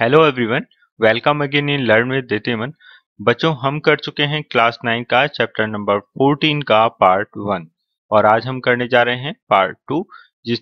hello everyone welcome again in learn with Ditiman बच्चों हम कर चुके हैं क्लास नाइन का चैप्टर नंबर फोर्टीन का पार्ट वन और आज हम करने जा रहे हैं पार्ट टू जिस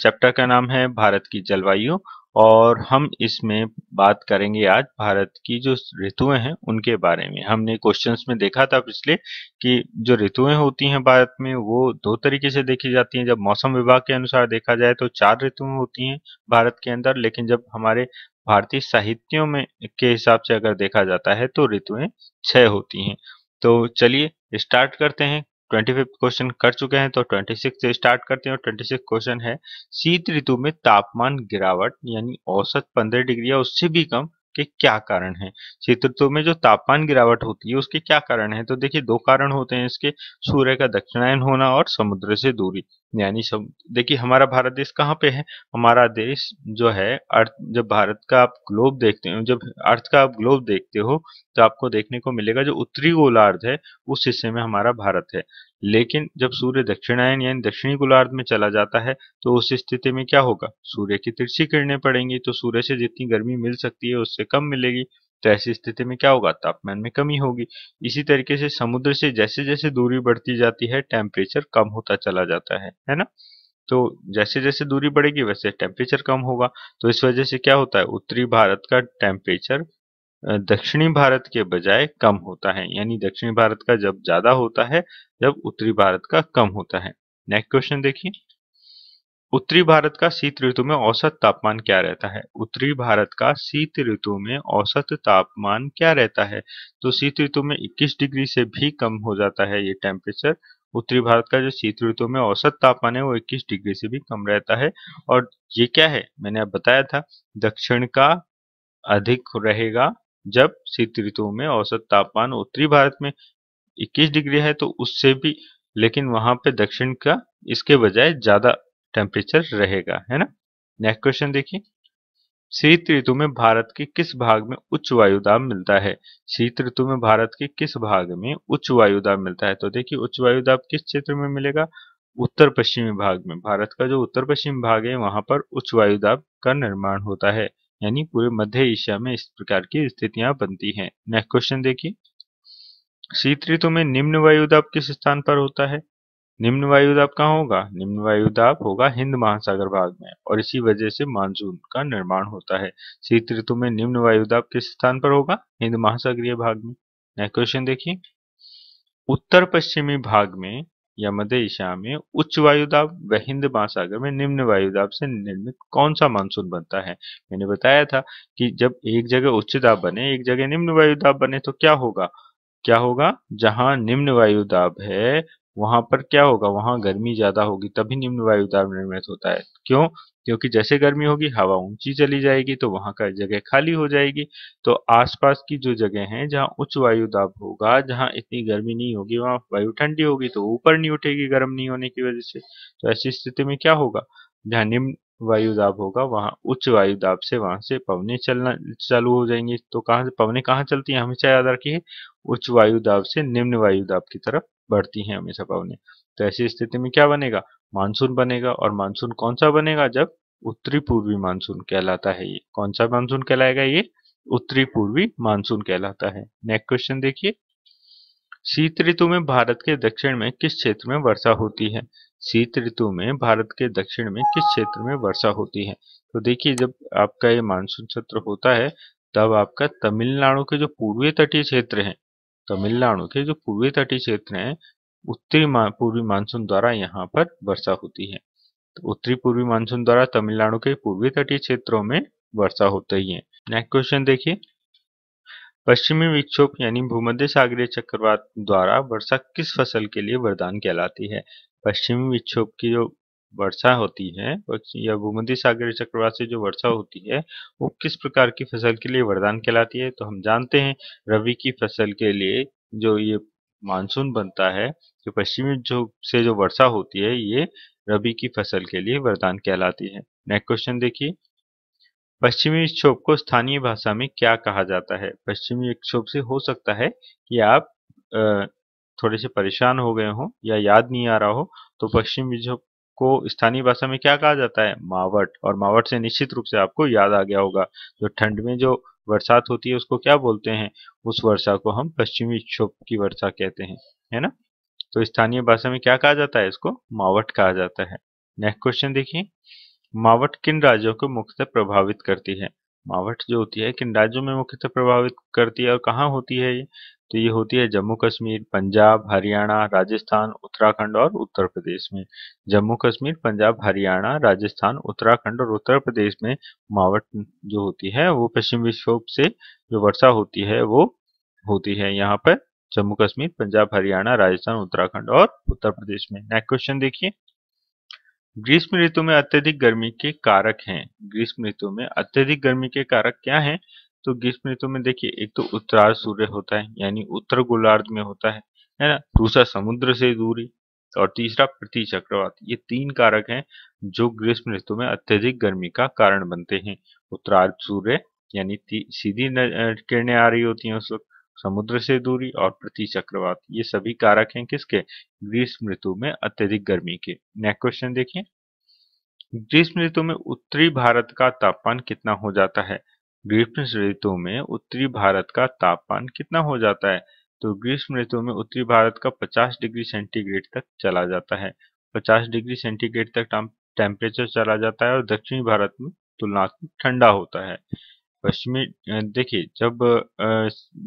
चैप्टर का नाम है भारत की जलवायु और हम इसमें बात करेंगे आज भारत की जो ऋतुएं हैं उनके बारे में हमने क्वेश्चंस में देखा था पिछले कि जो ऋतुएं होती हैं भारत में वो दो तरीके से देखी जाती हैं जब मौसम विभाग के अनुसार देखा जाए तो चार ऋतुएं होती हैं भारत के अंदर लेकिन जब हमारे भारतीय साहित्यों में के हिसाब से अगर देखा जाता है तो ऋतुएं छह होती हैं तो चलिए स्टार्ट करते हैं ट्वेंटी फिफ्थ क्वेश्चन कर चुके हैं तो ट्वेंटी सिक्स से स्टार्ट करते हैं और ट्वेंटी सिक्स क्वेश्चन है शीत ऋतु में तापमान गिरावट यानी औसत पंद्रह डिग्री या उससे भी कम के क्या कारण है ऋतु तो में जो तापमान गिरावट होती है उसके क्या कारण है तो देखिए दो कारण होते हैं इसके सूर्य का दक्षिणायन होना और समुद्र से दूरी यानी सब देखिए हमारा भारत देश कहाँ पे है हमारा देश जो है अर्थ जब भारत का आप ग्लोब देखते हो जब अर्थ का आप ग्लोब देखते हो तो आपको देखने को मिलेगा जो उत्तरी गोलार्ध है उस हिस्से में हमारा भारत है लेकिन जब सूर्य दक्षिणायन यानी दक्षिणी गोलार्ध में चला जाता है तो उस स्थिति में क्या होगा सूर्य की तिरछी किरणें पड़ेंगी तो सूर्य से जितनी गर्मी मिल सकती है उससे कम मिलेगी तो ऐसी स्थिति में क्या होगा तापमान में कमी होगी इसी तरीके से समुद्र से जैसे जैसे दूरी बढ़ती जाती है टेम्परेचर कम होता चला जाता है है ना तो जैसे जैसे दूरी बढ़ेगी वैसे टेम्परेचर कम होगा तो इस वजह से क्या होता है उत्तरी भारत का टेम्परेचर दक्षिणी भारत के बजाय कम होता है यानी दक्षिणी भारत का जब ज्यादा होता है जब उत्तरी भारत का कम होता है नेक्स्ट क्वेश्चन देखिए उत्तरी भारत का शीत ऋतु में औसत तापमान क्या रहता है उत्तरी भारत का शीत ऋतु में औसत तापमान क्या रहता है तो शीत ऋतु में 21 डिग्री से भी कम हो जाता है ये टेम्परेचर उत्तरी भारत का जो शीत ऋतु में औसत तापमान है वो 21 डिग्री से भी कम रहता है और ये क्या है मैंने अब बताया था दक्षिण का अधिक रहेगा जब शीत ऋतु में औसत तापमान उत्तरी भारत में 21 डिग्री है तो उससे भी लेकिन वहां पे दक्षिण का इसके बजाय ज्यादा टेम्परेचर रहेगा है ना नेक्स्ट क्वेश्चन देखिए शीत ऋतु में भारत के किस भाग में उच्च वायुदाब मिलता है शीत ऋतु में भारत के किस भाग में उच्च वायुदाब मिलता है तो देखिए उच्च वायुदाब किस क्षेत्र में मिलेगा उत्तर पश्चिमी भाग में भारत का जो उत्तर पश्चिम भाग है वहां पर उच्च वायुदाब का निर्माण होता है यानी पूरे मध्य एशिया में इस प्रकार की स्थितियां बनती हैं नेक्स्ट क्वेश्चन देखिए शीत ऋतु में निम्न वायुदाब किस स्थान पर होता है निम्न वायुदाब कहाँ होगा निम्न वायुदाब होगा हिंद महासागर भाग में और इसी वजह से मानसून का निर्माण होता है शीत ऋतु में निम्न वायुदाब किस स्थान पर होगा हिंद महासागरीय भाग में नेक्स्ट क्वेश्चन देखिए उत्तर पश्चिमी भाग में या मध्य एशिया में उच्च वायुदाब व हिंद महासागर में निम्न वायुदाब से निर्मित कौन सा मानसून बनता है मैंने बताया था कि जब एक जगह उच्च दाब बने एक जगह निम्न वायुदाब बने तो क्या होगा क्या होगा जहां निम्न वायुदाब है वहां पर क्या होगा वहां गर्मी ज्यादा होगी तभी निम्न वायुदाब निर्मित होता है क्यों क्योंकि जैसे गर्मी होगी हवा ऊंची चली जाएगी तो वहां का जगह खाली हो जाएगी तो आसपास की जो जगह है जहाँ उच्च वायु दाब होगा जहाँ इतनी गर्मी नहीं होगी वहाँ वायु ठंडी होगी तो ऊपर नहीं उठेगी गर्म नहीं होने की वजह से तो ऐसी स्थिति में क्या होगा जहाँ निम्न वायु दाब होगा वहाँ उच्च वायु दाब से वहां से पवने चलना चालू हो जाएंगे तो कहाँ पवने कहाँ चलती हैं हमेशा याद रखिए उच्च वायु दाब से निम्न वायु दाब की तरफ बढ़ती है हमेशा पवने तो ऐसी स्थिति में क्या बनेगा मानसून बनेगा और मानसून कौन सा बनेगा जब उत्तरी पूर्वी मानसून कहलाता है ये कौन सा मानसून कहलाएगा ये उत्तरी पूर्वी मानसून कहलाता है नेक्स्ट क्वेश्चन देखिए शीत ऋतु में भारत के दक्षिण में किस क्षेत्र में वर्षा होती है शीत ऋतु में भारत के दक्षिण में किस क्षेत्र में वर्षा होती है तो देखिए जब आपका ये मानसून सत्र होता है तब आपका तमिलनाडु के जो पूर्वी तटीय क्षेत्र है तमिलनाडु के जो पूर्वी तटीय क्षेत्र हैं उत्तरी पूर्वी मानसून द्वारा यहाँ पर वर्षा होती है तो उत्तरी पूर्वी मानसून द्वारा तमिलनाडु के पूर्वी तटीय क्षेत्रों में वर्षा होती है नेक्स्ट क्वेश्चन देखिए पश्चिमी विक्षोभ यानी भूमध्य सागरीय चक्रवात द्वारा वर्षा किस फसल के लिए वरदान कहलाती है पश्चिमी विक्षोभ की जो वर्षा होती है या भूमध्य सागरीय चक्रवात से जो वर्षा होती है वो किस प्रकार की फसल के लिए वरदान कहलाती है तो हम जानते हैं रवि की फसल के लिए जो ये मानसून बनता है जो पश्चिमी जो से जो वर्षा होती है ये रबी की फसल के लिए वरदान कहलाती है नेक्स्ट क्वेश्चन देखिए पश्चिमी विक्षोभ को स्थानीय भाषा में क्या कहा जाता है पश्चिमी विक्षोभ से हो सकता है कि आप थोड़े से परेशान हो गए हो या याद नहीं आ रहा हो तो पश्चिमी विक्षोभ को स्थानीय भाषा में क्या कहा जाता है मावट और मावट से निश्चित रूप से आपको याद आ गया होगा जो ठंड में जो बरसात होती है उसको क्या बोलते हैं उस वर्षा को हम पश्चिमी विक्षोभ की वर्षा कहते हैं है ना तो स्थानीय भाषा में क्या कहा जाता है इसको मावट कहा जाता है नेक्स्ट क्वेश्चन देखिए मावट किन राज्यों को मुख्यतः प्रभावित करती है मावट जो होती है किन राज्यों में मुख्यतः प्रभावित करती है और कहाँ होती है ये तो ये होती है जम्मू कश्मीर पंजाब हरियाणा राजस्थान उत्तराखंड और उत्तर प्रदेश में जम्मू कश्मीर पंजाब हरियाणा राजस्थान उत्तराखंड और उत्तर प्रदेश में मावट जो होती है वो पश्चिम विक्षोभ से जो वर्षा होती है वो होती है यहाँ पर जम्मू कश्मीर पंजाब हरियाणा राजस्थान उत्तराखंड और उत्तर प्रदेश में नेक्स्ट क्वेश्चन देखिए ग्रीष्म ऋतु में अत्यधिक गर्मी के कारक हैं ग्रीष्म ऋतु में अत्यधिक गर्मी के कारक क्या हैं तो ग्रीष्म ऋतु में देखिए एक तो उत्तरार्ध सूर्य होता है यानी उत्तर गोलार्ध में होता है है ना दूसरा समुद्र से दूरी और तीसरा प्रति चक्रवात ये तीन कारक हैं जो ग्रीष्म ऋतु में अत्यधिक गर्मी का कारण बनते हैं उत्तरार्ध सूर्य यानी सीधी किरणें आ रही होती हैं उस वक्त समुद्र से दूरी और प्रति चक्रवात ये सभी कारक हैं किसके ग्रीष्म ऋतु में अत्यधिक गर्मी के नेक्स्ट क्वेश्चन देखिए ग्रीष्म ऋतु में उत्तरी भारत का तापमान कितना हो जाता है ग्रीष्म ऋतु में उत्तरी भारत का तापमान कितना हो जाता है तो ग्रीष्म ऋतु में उत्तरी भारत का 50 डिग्री सेंटीग्रेड तक चला जाता है 50 डिग्री सेंटीग्रेड तक टेम्परेचर चला जाता है और दक्षिणी भारत में तुलनात्मक ठंडा होता है पश्चिमी देखिए जब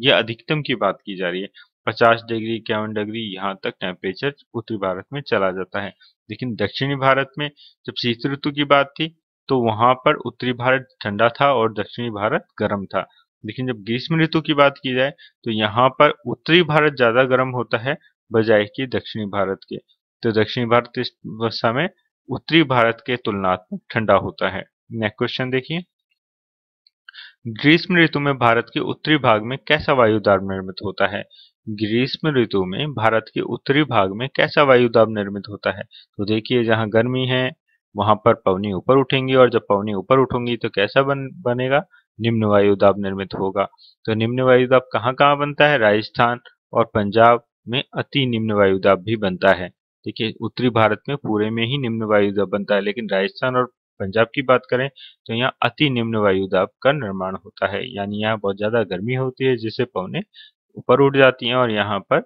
ये अधिकतम की बात की जा रही है पचास डिग्री इक्यावन डिग्री यहाँ तक टेम्परेचर उत्तरी भारत में चला जाता है लेकिन दक्षिणी भारत में जब शीत ऋतु की बात थी तो वहां पर उत्तरी भारत ठंडा था और दक्षिणी भारत गर्म था लेकिन जब ग्रीष्म ऋतु की बात की जाए तो यहाँ पर उत्तरी भारत ज्यादा गर्म होता है बजाय कि दक्षिणी भारत के तो दक्षिणी भारत इस समय उत्तरी भारत के तुलनात्मक ठंडा होता है नेक्स्ट क्वेश्चन देखिए ग्रीष्म ऋतु में भारत के उत्तरी भाग में कैसा वायुदाब निर्मित होता है ग्रीष्म ऋतु में भारत के उत्तरी भाग में कैसा वायुदाब निर्मित होता है तो देखिए जहाँ गर्मी है वहां पर पवनी ऊपर उठेंगी और जब पवनी ऊपर उठूंगी तो कैसा बन बनेगा निम्न वायुदाब निर्मित होगा तो निम्न वायुदाब कहाँ कहाँ बनता है राजस्थान और पंजाब में अति निम्न वायुदाब भी बनता है देखिए उत्तरी भारत में पूरे में ही निम्न वायुदाब बनता है लेकिन राजस्थान और पंजाब की बात करें तो यहाँ अति निम्न वायु दाब का निर्माण होता है यानी यहाँ बहुत ज्यादा गर्मी होती है जिससे पवने ऊपर उठ जाती हैं और यहाँ पर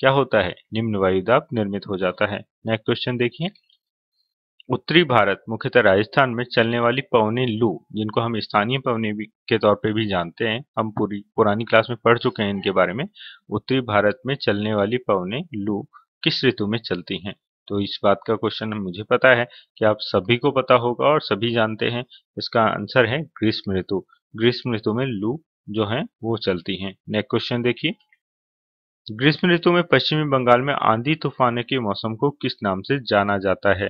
क्या होता है निम्न वायु दाब निर्मित हो जाता है नेक्स्ट क्वेश्चन देखिए उत्तरी भारत मुख्यतः राजस्थान में चलने वाली पवने लू जिनको हम स्थानीय पवने भी के तौर पे भी जानते हैं हम पूरी पुरानी क्लास में पढ़ चुके हैं इनके बारे में उत्तरी भारत में चलने वाली पवने लू किस ऋतु में चलती हैं तो इस बात का क्वेश्चन मुझे पता है कि आप सभी को पता होगा और सभी जानते हैं इसका आंसर है ग्रीष्म ऋतु ग्रीष्म ऋतु में लू जो है वो चलती है नेक्स्ट क्वेश्चन देखिए ग्रीष्म ऋतु में पश्चिमी बंगाल में आंधी तूफान के मौसम को किस नाम से जाना जाता है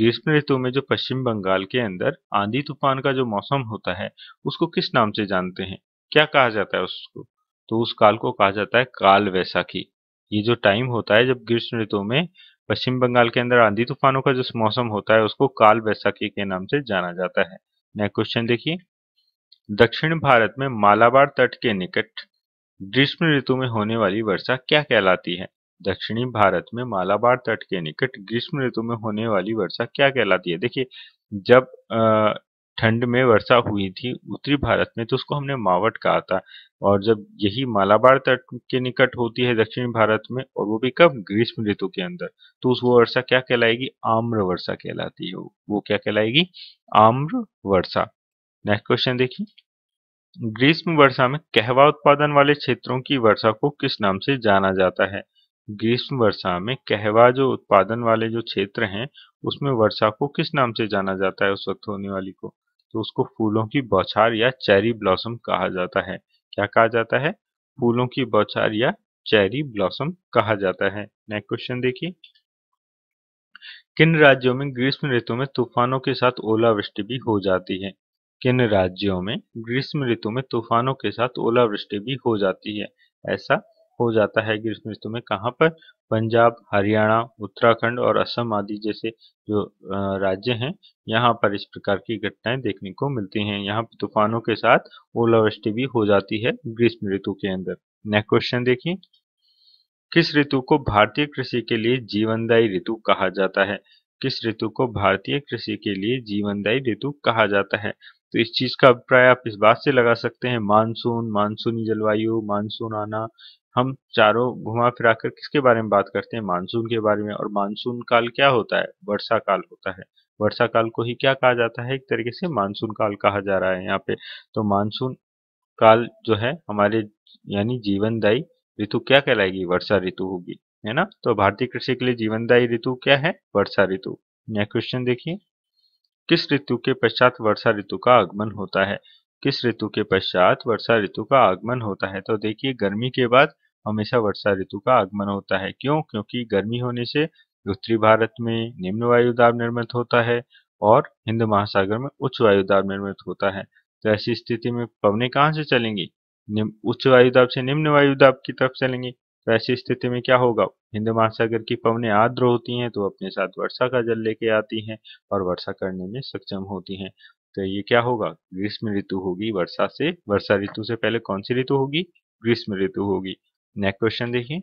ग्रीष्म ऋतु में जो पश्चिम बंगाल के अंदर आंधी तूफान का जो मौसम होता है उसको किस नाम से जानते हैं क्या कहा जाता है उसको तो उस काल को कहा जाता है काल वैसाखी ये जो टाइम होता है जब ग्रीष्म ऋतु में पश्चिम बंगाल के अंदर आंधी तूफानों का जो मौसम होता है उसको काल बैसाखी के नाम से जाना जाता है नेक्स्ट क्वेश्चन देखिए दक्षिण भारत में मालाबार तट के निकट ग्रीष्म ऋतु में होने वाली वर्षा क्या कहलाती है दक्षिणी भारत में मालाबार तट के निकट ग्रीष्म ऋतु में होने वाली वर्षा क्या कहलाती है देखिए जब ठंड में वर्षा हुई थी उत्तरी भारत में तो उसको हमने मावट कहा था और जब यही मालाबार तट के निकट होती है दक्षिण भारत में और वो भी कब ग्रीष्म ऋतु के अंदर तो उस वो वर्षा क्या कहलाएगी आम्र वर्षा कहलाती है वो क्या कहलाएगी आम्र वर्षा नेक्स्ट क्वेश्चन देखिए ग्रीष्म वर्षा में कहवा उत्पादन वाले क्षेत्रों की वर्षा को किस नाम से जाना जाता है ग्रीष्म वर्षा में कहवा जो उत्पादन वाले जो क्षेत्र हैं उसमें वर्षा को किस नाम से जाना जाता है उस वक्त होने वाली को तो उसको फूलों की बौछार या चेरी ब्लॉसम कहा जाता है क्या कहा जाता है फूलों की बौछार या चेरी ब्लॉसम कहा जाता है नेक्स्ट क्वेश्चन देखिए किन राज्यों में ग्रीष्म ऋतु में तूफानों के साथ ओलावृष्टि भी हो जाती है किन राज्यों में ग्रीष्म ऋतु में तूफानों के साथ ओलावृष्टि भी हो जाती है ऐसा हो जाता है ग्रीष्म ऋतु में कहाँ पर पंजाब हरियाणा उत्तराखंड और असम आदि जैसे जो राज्य हैं यहाँ पर इस प्रकार की घटनाएं देखने को मिलती हैं यहाँ पर तूफानों के साथ ओलावृष्टि भी हो जाती है ग्रीष्म ऋतु के अंदर नेक्स्ट क्वेश्चन देखिए किस ऋतु को भारतीय कृषि के लिए जीवनदायी ऋतु कहा जाता है किस ऋतु को भारतीय कृषि के लिए जीवनदायी ऋतु कहा जाता है तो इस चीज का अभिप्राय आप इस बात से लगा सकते हैं मानसून मानसूनी जलवायु मानसून आना हम चारों घुमा फिरा कर किसके बारे में बात करते हैं मानसून के बारे में और मानसून काल क्या होता है वर्षा काल होता है वर्षा काल को ही क्या कहा जाता है एक तरीके से मानसून काल कहा जा रहा है यहाँ पे तो मानसून काल जो है हमारे यानी जीवनदायी ऋतु क्या कहलाएगी वर्षा ऋतु होगी है ना तो भारतीय कृषि के लिए जीवनदायी ऋतु क्या है वर्षा ऋतु नेक्स्ट क्वेश्चन देखिए किस ऋतु के पश्चात वर्षा ऋतु का आगमन होता है किस ऋतु के पश्चात वर्षा ऋतु का आगमन होता है तो देखिए गर्मी के बाद हमेशा वर्षा ऋतु का आगमन होता है क्यों क्योंकि गर्मी होने से उत्तरी भारत में निम्न वायु दाब निर्मित होता है और हिंद महासागर में उच्च वायु दाब निर्मित होता है तो ऐसी स्थिति में पवने कहाँ से चलेंगी उच्च वायु दाब से निम्न वायु दाब की तरफ चलेंगे तो ऐसी स्थिति में क्या होगा हिंद महासागर की पवने आर्द्र होती हैं तो अपने साथ वर्षा का जल लेके आती हैं और वर्षा करने में सक्षम होती हैं तो ये क्या होगा ग्रीष्म ऋतु होगी वर्षा से वर्षा ऋतु से पहले कौन सी ऋतु होगी ग्रीष्म ऋतु होगी नेक्स्ट क्वेश्चन देखिए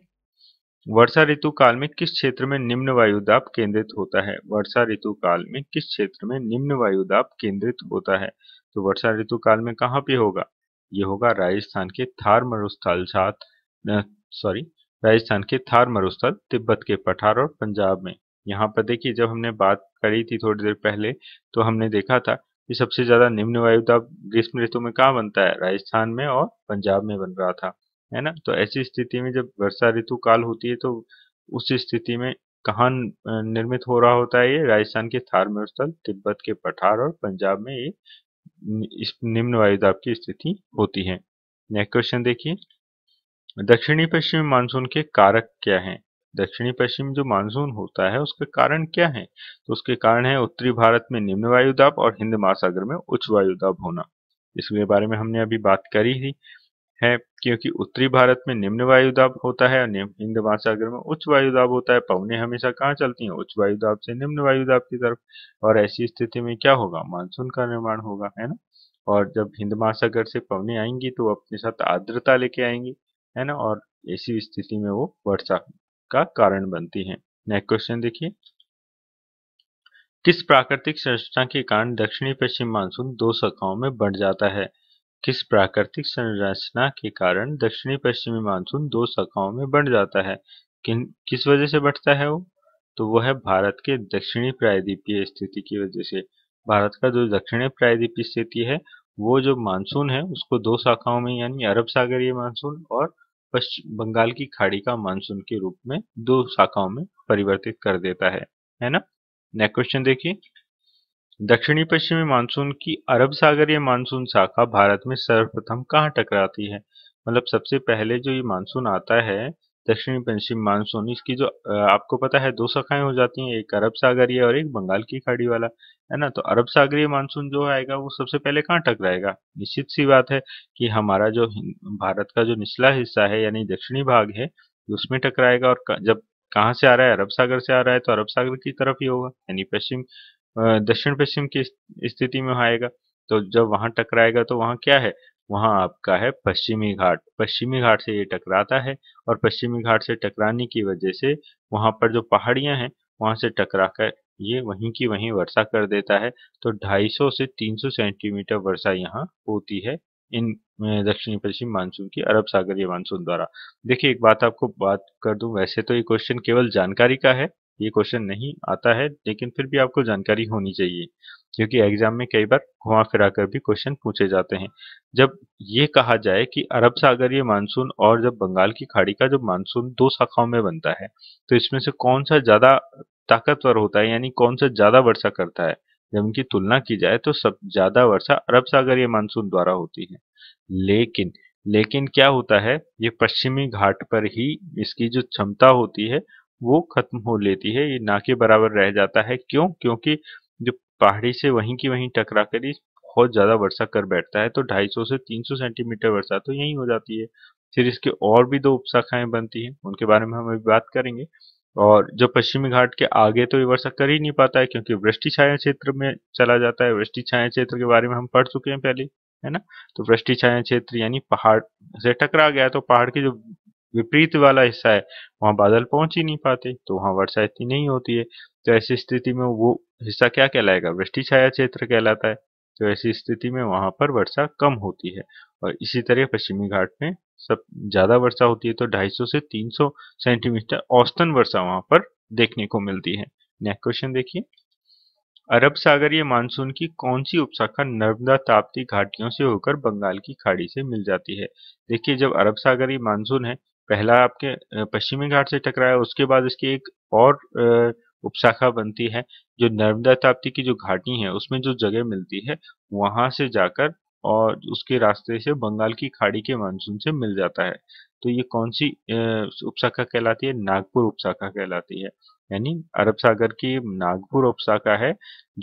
वर्षा ऋतु काल में किस क्षेत्र में निम्न वायुदाब केंद्रित होता है वर्षा ऋतु काल में किस क्षेत्र में निम्न वायुदाब केंद्रित होता है तो वर्षा ऋतु काल में कहाँ पे होगा ये होगा राजस्थान के थार मरुस्थल साथ सॉरी राजस्थान के थार मरुस्थल तिब्बत के पठार और पंजाब में यहाँ पर देखिए जब हमने बात करी थी थोड़ी देर पहले तो हमने देखा था कि सबसे ज्यादा निम्न वायुदाब ग्रीष्म ऋतु में कहाँ बनता है राजस्थान में और पंजाब में बन रहा था है ना तो ऐसी स्थिति में जब वर्षा ऋतु काल होती है तो उस स्थिति में कहा निर्मित हो रहा होता है ये राजस्थान के थार मरुस्थल तिब्बत के पठार और पंजाब में ये निम्न वायुदाब की स्थिति होती है नेक्स्ट क्वेश्चन देखिए दक्षिणी पश्चिम मानसून के कारक क्या हैं दक्षिणी पश्चिम जो मानसून होता है उसके कारण क्या है तो उसके कारण है उत्तरी भारत में निम्न वायुदाब और हिंद महासागर में उच्च वायुदाब होना इसके बारे में हमने अभी बात करी ही है क्योंकि उत्तरी भारत में निम्न वायु दाब होता है और हिंद महासागर में उच्च वायु दाब होता है पवने हमेशा कहाँ चलती हैं उच्च वायु दाब से निम्न वायु दाब की तरफ और ऐसी स्थिति में क्या होगा मानसून का निर्माण होगा है ना और जब हिंद महासागर से पवने आएंगी तो अपने साथ आर्द्रता लेके आएंगी है ना और ऐसी स्थिति में वो वर्षा का कारण बनती है नेक्स्ट क्वेश्चन देखिए किस प्राकृतिक संरचना के कारण दक्षिणी पश्चिम मानसून दो शाखाओं में बढ़ जाता है किस प्राकृतिक संरचना के कारण दक्षिणी पश्चिमी मानसून दो शाखाओं में बढ़ जाता है किन किस वजह से बढ़ता है वो तो वह है भारत के दक्षिणी प्रायद्वीपीय स्थिति की वजह से भारत का जो दक्षिणी प्रायद्वीपीय स्थिति है वो जो मानसून है उसको दो शाखाओं में यानी अरब सागरीय मानसून और पश्चिम बंगाल की खाड़ी का मानसून के रूप में दो शाखाओं में परिवर्तित कर देता है है ना नेक्स्ट क्वेश्चन देखिए दक्षिणी पश्चिमी मानसून की अरब सागरीय मानसून शाखा भारत में सर्वप्रथम कहाँ टकराती है मतलब सबसे पहले जो ये मानसून आता है दक्षिणी पश्चिम मानसून इसकी जो आपको पता है दो शाखाएं हो जाती हैं एक अरब सागरीय और एक बंगाल की खाड़ी वाला है ना तो अरब सागरीय मानसून जो आएगा वो सबसे पहले कहाँ टकराएगा निश्चित सी बात है कि हमारा जो भारत का जो निचला हिस्सा है यानी दक्षिणी भाग है उसमें टकराएगा और जब कहाँ से आ रहा है अरब सागर से आ रहा है तो अरब सागर की तरफ ही होगा यानी पश्चिम दक्षिण पश्चिम की स्थिति में आएगा तो जब वहां टकराएगा तो वहां क्या है वहां आपका है पश्चिमी घाट पश्चिमी घाट से ये टकराता है और पश्चिमी घाट से टकराने की वजह से वहां पर जो पहाड़ियां हैं वहां से टकरा कर ये वहीं की वहीं वर्षा कर देता है तो 250 से 300 सेंटीमीटर वर्षा यहाँ होती है इन दक्षिणी पश्चिम मानसून की अरब सागरीय मानसून द्वारा देखिए एक बात आपको बात कर दूं वैसे तो ये क्वेश्चन केवल जानकारी का है ये क्वेश्चन नहीं आता है लेकिन फिर भी आपको जानकारी होनी चाहिए क्योंकि एग्जाम में कई बार घुमा फिरा कर भी क्वेश्चन पूछे जाते हैं जब ये कहा जाए कि अरब सागर ये मानसून और जब बंगाल की खाड़ी का जब मानसून दो शाखाओं में बनता है तो इसमें से कौन सा ज्यादा ताकतवर होता है यानी कौन सा ज्यादा वर्षा करता है जब इनकी तुलना की जाए तो सब ज्यादा वर्षा अरब सागर मानसून द्वारा होती है लेकिन लेकिन क्या होता है ये पश्चिमी घाट पर ही इसकी जो क्षमता होती है वो खत्म हो लेती है ये ना के बराबर रह जाता है क्यों क्योंकि जो पहाड़ी से वहीं की वहीं टकरा कर ही बहुत ज़्यादा वर्षा कर बैठता है तो 250 से 300 सेंटीमीटर वर्षा तो यही हो जाती है फिर इसके और भी दो उपशाखाएं बनती हैं उनके बारे में हम अभी बात करेंगे और जो पश्चिमी घाट के आगे तो ये वर्षा कर ही नहीं पाता है क्योंकि वृष्टि छाया क्षेत्र में चला जाता है वृष्टि छाया क्षेत्र के बारे में हम पढ़ चुके हैं पहले है ना तो वृष्टि छाया क्षेत्र यानी पहाड़ से टकरा गया तो पहाड़ के जो विपरीत वाला हिस्सा है वहां बादल पहुंच ही नहीं पाते तो वहां वर्षा इतनी नहीं होती है तो ऐसी स्थिति में वो हिस्सा क्या कहलाएगा वृष्टि छाया क्षेत्र कहलाता है तो ऐसी स्थिति में वहां पर वर्षा कम होती है और इसी तरह पश्चिमी घाट में सब ज्यादा वर्षा होती है तो 250 से 300 सेंटीमीटर औसतन वर्षा वहां पर देखने को मिलती है नेक्स्ट क्वेश्चन देखिए अरब सागरीय मानसून की कौन सी उपशाखा नर्मदा ताप्ती घाटियों से होकर बंगाल की खाड़ी से मिल जाती है देखिए जब अरब सागरीय मानसून है पहला आपके पश्चिमी घाट से टकराया उसके बाद इसकी एक और उपशाखा बनती है जो नर्मदा ताप्ती की जो घाटी है उसमें जो जगह मिलती है वहां से जाकर और उसके रास्ते से बंगाल की खाड़ी के मानसून से मिल जाता है तो ये कौन सी उपशाखा कहलाती है नागपुर उपशाखा कहलाती है यानी अरब सागर की नागपुर उपशाखा है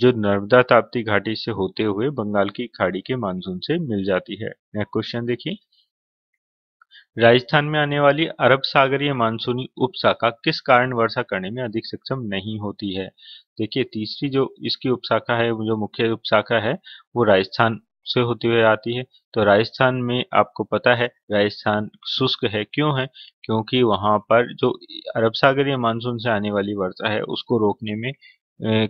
जो नर्मदा ताप्ती घाटी से होते हुए बंगाल की खाड़ी के मानसून से मिल जाती है नेक्स्ट क्वेश्चन देखिए राजस्थान में आने वाली अरब सागरीय मानसूनी उपशाखा किस कारण वर्षा करने में अधिक सक्षम नहीं होती है देखिए तीसरी जो इसकी उपशाखा है जो मुख्य उपशाखा है वो राजस्थान से होती हुई आती है तो राजस्थान में आपको पता है राजस्थान शुष्क है क्यों है क्योंकि वहां पर जो अरब सागरीय मानसून से आने वाली वर्षा है उसको रोकने में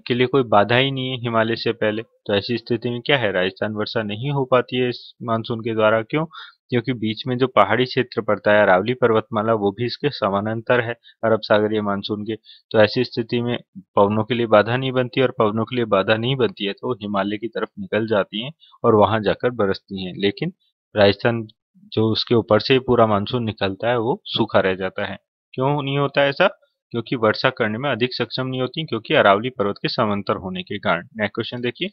के लिए कोई बाधा ही नहीं है हिमालय से पहले तो ऐसी स्थिति में क्या है राजस्थान वर्षा नहीं हो पाती है इस मानसून के द्वारा क्यों क्योंकि बीच में जो पहाड़ी क्षेत्र पड़ता है अरावली पर्वतमाला वो भी इसके समानांतर है अरब सागरीय मानसून के तो ऐसी स्थिति में पवनों के लिए बाधा नहीं बनती और पवनों के लिए बाधा नहीं बनती है तो हिमालय की तरफ निकल जाती हैं और वहां जाकर बरसती हैं लेकिन राजस्थान जो उसके ऊपर से पूरा मानसून निकलता है वो सूखा रह जाता है क्यों नहीं होता ऐसा क्योंकि वर्षा करने में अधिक सक्षम नहीं होती क्योंकि अरावली पर्वत के समांतर होने के कारण नेक्स्ट क्वेश्चन देखिए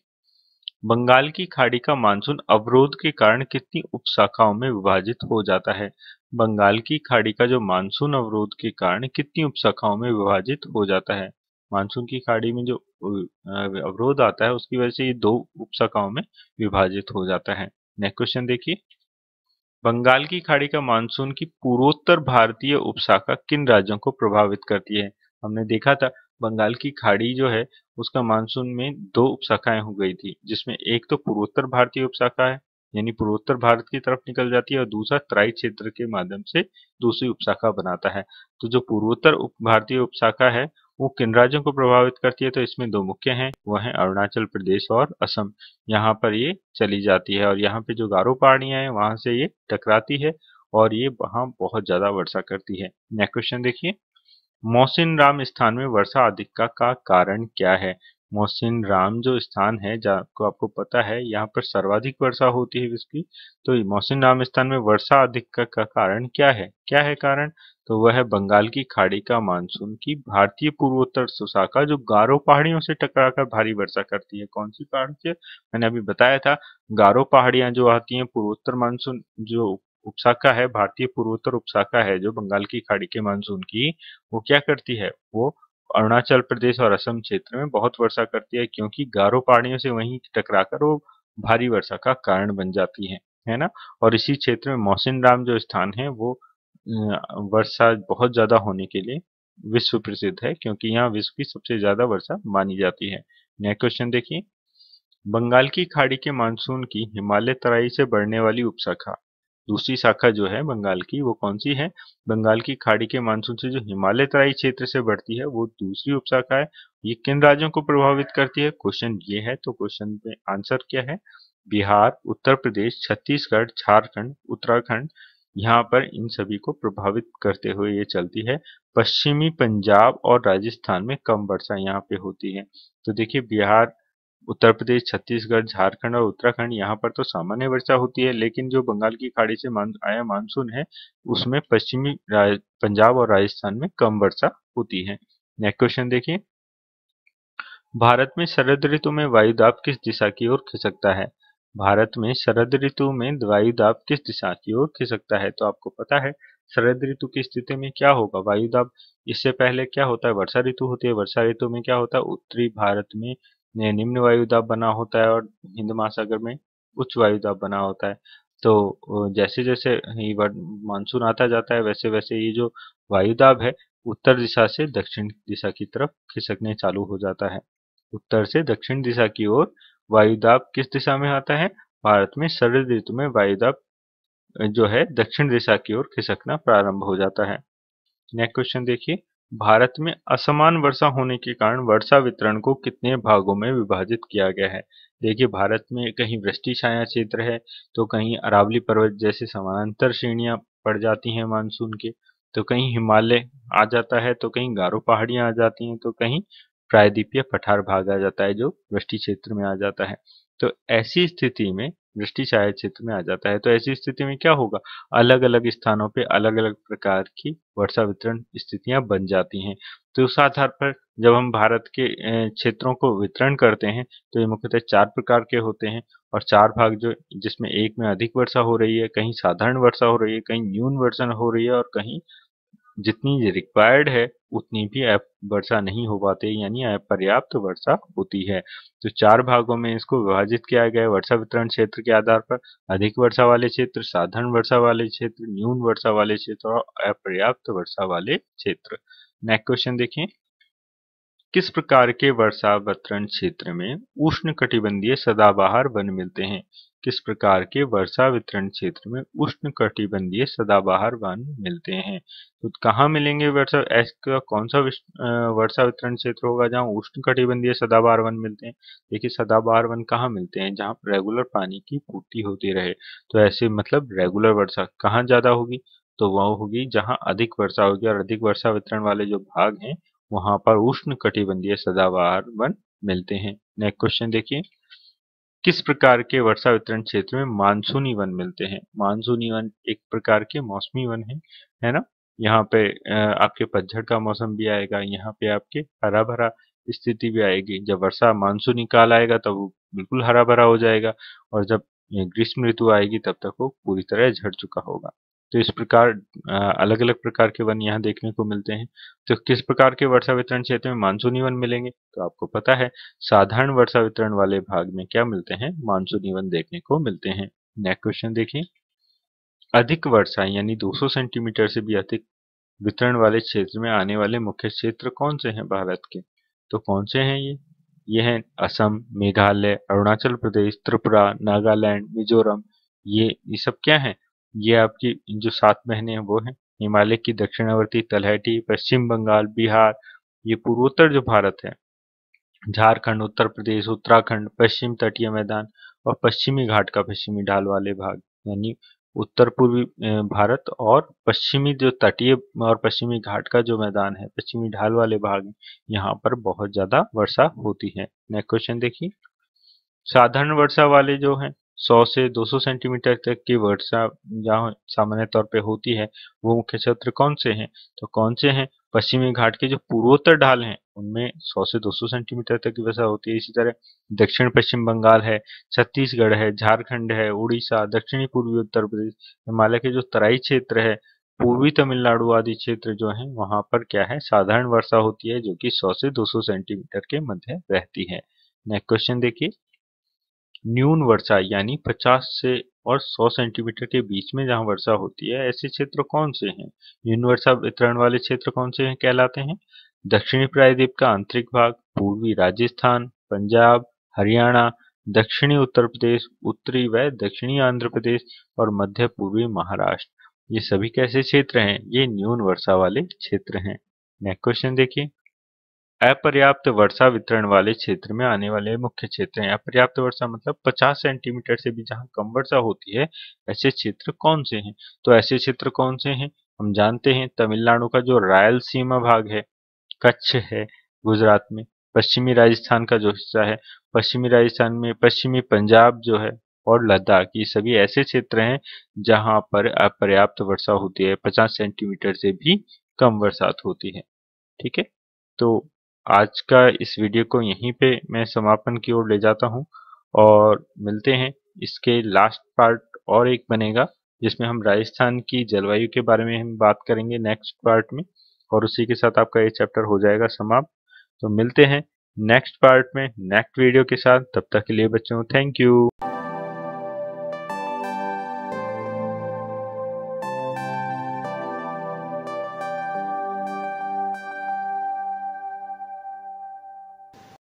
बंगाल की खाड़ी का मानसून अवरोध के कारण कितनी उपशाखाओं में विभाजित हो जाता है बंगाल की खाड़ी का जो मानसून अवरोध के कारण कितनी उपशाखाओं में विभाजित हो जाता है मानसून की खाड़ी में जो अवरोध आता है उसकी वजह से ये दो उपशाखाओं में विभाजित हो जाता है नेक्स्ट क्वेश्चन देखिए बंगाल की खाड़ी का मानसून की पूर्वोत्तर भारतीय उपशाखा किन राज्यों को प्रभावित करती है हमने देखा था बंगाल की खाड़ी जो है उसका मानसून में दो उपशाखाएं हो गई थी जिसमें एक तो पूर्वोत्तर भारतीय उपशाखा है यानी पूर्वोत्तर भारत की तरफ निकल जाती है और दूसरा तराई क्षेत्र के माध्यम से दूसरी उपशाखा बनाता है तो जो पूर्वोत्तर उप भारतीय उपशाखा है वो किन राज्यों को प्रभावित करती है तो इसमें दो मुख्य हैं वह है अरुणाचल प्रदेश और असम यहाँ पर ये चली जाती है और यहाँ पे जो गारो पहाड़ियां हैं वहां से ये टकराती है और ये वहां बहुत ज्यादा वर्षा करती है नेक्स्ट क्वेश्चन देखिए मोहसिन राम स्थान में वर्षा अधिकता का कारण क्या है मोहसिन राम जो स्थान है जहाँ आपको पता है यहाँ पर सर्वाधिक वर्षा होती है इसकी तो मोहसिन राम स्थान में वर्षा अधिकता का कारण क्या है क्या है कारण तो वह है बंगाल की खाड़ी का मानसून की भारतीय पूर्वोत्तर सुशाखा जो गारो पहाड़ियों से टकराकर भारी वर्षा करती है कौन सी पहाड़ मैंने अभी बताया था गारो पहाड़ियां जो आती हैं पूर्वोत्तर मानसून जो उपशाखा है भारतीय पूर्वोत्तर उपशाखा है जो बंगाल की खाड़ी के मानसून की वो क्या करती है वो अरुणाचल प्रदेश और असम क्षेत्र में बहुत वर्षा करती है क्योंकि गारो पहाड़ियों से वहीं टकराकर वो भारी वर्षा का कारण बन जाती है है ना और इसी क्षेत्र में मौसिन राम जो स्थान है वो वर्षा बहुत ज्यादा होने के लिए विश्व प्रसिद्ध है क्योंकि यहाँ विश्व की सबसे ज्यादा वर्षा मानी जाती है नेक्स्ट क्वेश्चन देखिए बंगाल की खाड़ी के मानसून की हिमालय तराई से बढ़ने वाली उपशाखा दूसरी शाखा जो है बंगाल की वो कौन सी है बंगाल की खाड़ी के मानसून से जो हिमालय तराई क्षेत्र से बढ़ती है वो दूसरी उपशाखा है ये किन राज्यों को प्रभावित करती है क्वेश्चन ये है तो क्वेश्चन में आंसर क्या है बिहार उत्तर प्रदेश छत्तीसगढ़ झारखंड उत्तराखंड यहाँ पर इन सभी को प्रभावित करते हुए ये चलती है पश्चिमी पंजाब और राजस्थान में कम वर्षा यहाँ पे होती है तो देखिए बिहार उत्तर प्रदेश छत्तीसगढ़ झारखंड और उत्तराखंड यहाँ पर तो सामान्य वर्षा होती है लेकिन जो बंगाल की खाड़ी से मान, आया मानसून है उसमें पश्चिमी पंजाब और राजस्थान में कम वर्षा होती है नेक्स्ट क्वेश्चन देखिए भारत में शरद ऋतु में वायुदाब किस दिशा की ओर खिसकता है भारत में शरद ऋतु में वायुदाब किस दिशा की ओर खिसकता है तो आपको पता है शरद ऋतु की स्थिति में क्या होगा वायुदाब इससे पहले क्या होता है वर्षा ऋतु होती है वर्षा ऋतु में क्या होता है उत्तरी भारत में निम्न वायुदाब बना होता है और हिंद महासागर में उच्च वायुदाब बना होता है तो जैसे जैसे मानसून आता जाता है वैसे वैसे ये जो वायुदाब है उत्तर दिशा से दक्षिण दिशा की तरफ खिसकने चालू हो जाता है उत्तर से दक्षिण दिशा की ओर वायुदाब किस दिशा में आता है भारत में शरद ऋतु में वायुदाब जो है दक्षिण दिशा की ओर खिसकना प्रारंभ हो जाता है नेक्स्ट क्वेश्चन देखिए भारत में असमान वर्षा होने के कारण वर्षा वितरण को कितने भागों में विभाजित किया गया है देखिए भारत में कहीं वृष्टि छाया क्षेत्र है तो कहीं अरावली पर्वत जैसे समानांतर श्रेणियां पड़ जाती हैं मानसून के तो कहीं हिमालय आ जाता है तो कहीं गारो पहाड़ियां आ जाती हैं तो कहीं प्रायद्वीपीय पठार भाग आ जाता है जो वृष्टि क्षेत्र में आ जाता है तो ऐसी स्थिति में वृष्टि छाया क्षेत्र में आ जाता है तो ऐसी स्थिति में क्या होगा अलग अलग स्थानों पे अलग अलग प्रकार की वर्षा वितरण स्थितियां बन जाती हैं तो उस आधार पर जब हम भारत के क्षेत्रों को वितरण करते हैं तो ये मुख्यतः चार प्रकार के होते हैं और चार भाग जो जिसमें एक में अधिक वर्षा हो रही है कहीं साधारण वर्षा हो रही है कहीं न्यून वर्षा हो रही है और कहीं जितनी रिक्वायर्ड है उतनी भी ऐप वर्षा नहीं हो पाती यानी पर्याप्त वर्षा होती है तो चार भागों में इसको विभाजित किया गया है वर्षा वितरण क्षेत्र के आधार पर अधिक वर्षा वाले क्षेत्र साधारण वर्षा वाले क्षेत्र न्यून वर्षा वाले क्षेत्र और अपर्याप्त वर्षा वाले क्षेत्र नेक्स्ट क्वेश्चन देखें किस प्रकार के वर्षा वितरण क्षेत्र में उष्ण कटिबंधीय सदाबहार वन मिलते हैं किस प्रकार के वर्षा वितरण क्षेत्र में उष्ण कटिबंधीय सदाबहार वन मिलते हैं तो कहाँ मिलेंगे वर्षा ऐसा कौन सा वर्षा वितरण क्षेत्र होगा जहाँ उष्ण कटिबंधीय सदाबहार वन मिलते हैं देखिए सदाबहार वन कहाँ मिलते हैं जहाँ रेगुलर पानी की पूर्ति होती रहे तो ऐसे मतलब रेगुलर वर्षा कहाँ ज़्यादा होगी तो वह होगी जहाँ अधिक वर्षा होगी और अधिक वर्षा वितरण वाले जो भाग हैं वहां पर उष्ण कटिबंधीय सदाबहार वन मिलते हैं नेक्स्ट क्वेश्चन देखिए किस प्रकार के वर्षा वितरण क्षेत्र में मानसूनी वन मिलते हैं मानसूनी वन एक प्रकार के मौसमी वन है है ना यहाँ पे आपके पतझड़ का मौसम भी आएगा यहाँ पे आपके हरा भरा स्थिति भी आएगी जब वर्षा मानसूनी काल आएगा तब वो बिल्कुल हरा भरा हो जाएगा और जब ग्रीष्म ऋतु आएगी तब तक वो पूरी तरह झड़ चुका होगा तो इस प्रकार अलग अलग प्रकार के वन यहाँ देखने को मिलते हैं तो किस प्रकार के वर्षा वितरण क्षेत्र में मानसूनी वन मिलेंगे तो आपको पता है साधारण वर्षा वितरण वाले भाग में क्या मिलते हैं मानसूनी वन देखने को मिलते हैं नेक्स्ट क्वेश्चन देखिए अधिक वर्षा यानी 200 सेंटीमीटर से भी अधिक वितरण वाले क्षेत्र में आने वाले मुख्य क्षेत्र कौन से हैं भारत के तो कौन से हैं ये ये हैं असम मेघालय अरुणाचल प्रदेश त्रिपुरा नागालैंड मिजोरम ये ये सब क्या हैं ये आपकी जो सात महीने हैं वो हैं हिमालय की दक्षिणावर्ती तलहटी पश्चिम बंगाल बिहार ये पूर्वोत्तर जो भारत है झारखंड उत्तर प्रदेश उत्तराखंड पश्चिम तटीय मैदान और पश्चिमी घाट का पश्चिमी ढाल वाले भाग यानी उत्तर पूर्वी भारत और पश्चिमी जो तटीय और पश्चिमी घाट का जो मैदान है पश्चिमी ढाल वाले भाग यहाँ पर बहुत ज्यादा वर्षा होती है नेक्स्ट क्वेश्चन देखिए साधारण वर्षा वाले जो हैं सौ से दो सौ सेंटीमीटर तक की वर्षा जहाँ सामान्य तौर पर होती है वो मुख्य क्षेत्र कौन से हैं तो कौन से हैं पश्चिमी घाट के जो पूर्वोत्तर ढाल हैं उनमें 100 से 200 सेंटीमीटर तक की वर्षा होती है इसी तरह दक्षिण पश्चिम बंगाल है छत्तीसगढ़ है झारखंड है उड़ीसा दक्षिणी पूर्वी उत्तर प्रदेश हिमालय के जो तराई क्षेत्र है पूर्वी तमिलनाडु आदि क्षेत्र जो है वहां पर क्या है साधारण वर्षा होती है जो कि सौ से दो सेंटीमीटर के मध्य रहती है नेक्स्ट क्वेश्चन देखिए न्यून वर्षा यानी 50 से और 100 सेंटीमीटर के बीच में जहां वर्षा होती है ऐसे क्षेत्र कौन से हैं न्यून वर्षा वितरण वाले क्षेत्र कौन से हैं कहलाते हैं दक्षिणी प्रायद्वीप का आंतरिक भाग पूर्वी राजस्थान पंजाब हरियाणा दक्षिणी उत्तर प्रदेश उत्तरी व दक्षिणी आंध्र प्रदेश और मध्य पूर्वी महाराष्ट्र ये सभी कैसे क्षेत्र हैं ये न्यून वर्षा वाले क्षेत्र हैं नेक्स्ट क्वेश्चन देखिए अपर्याप्त वर्षा वितरण वाले क्षेत्र में आने वाले मुख्य क्षेत्र हैं अपर्याप्त वर्षा मतलब 50 सेंटीमीटर से भी जहां कम वर्षा होती है ऐसे क्षेत्र कौन से हैं तो ऐसे क्षेत्र कौन से हैं हम जानते हैं तमिलनाडु का जो रायल सीमा भाग है कच्छ है गुजरात में पश्चिमी राजस्थान का जो हिस्सा है पश्चिमी राजस्थान में पश्चिमी पंजाब जो है और लद्दाख ये सभी ऐसे क्षेत्र हैं जहां पर अपर्याप्त वर्षा होती है 50 सेंटीमीटर से भी कम बरसात होती है ठीक है तो आज का इस वीडियो को यहीं पे मैं समापन की ओर ले जाता हूं और मिलते हैं इसके लास्ट पार्ट और एक बनेगा जिसमें हम राजस्थान की जलवायु के बारे में हम बात करेंगे नेक्स्ट पार्ट में और उसी के साथ आपका ये चैप्टर हो जाएगा समाप्त तो मिलते हैं नेक्स्ट पार्ट में नेक्स्ट वीडियो के साथ तब तक के लिए बच्चों थैंक यू